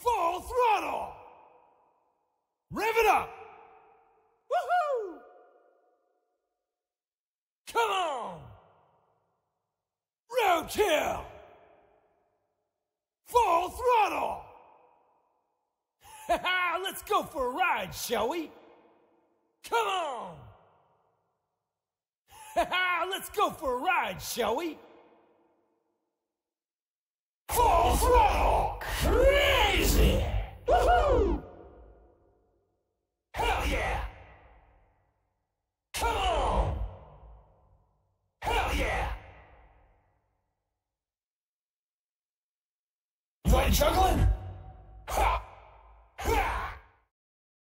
Full throttle! Rev it up! Woohoo! Come on! Roadkill! Full throttle! Let's go for a ride, shall we? Come on! Let's go for a ride, shall we? crazy! Woohoo! Hell yeah! Come on! Hell yeah! Right juggling?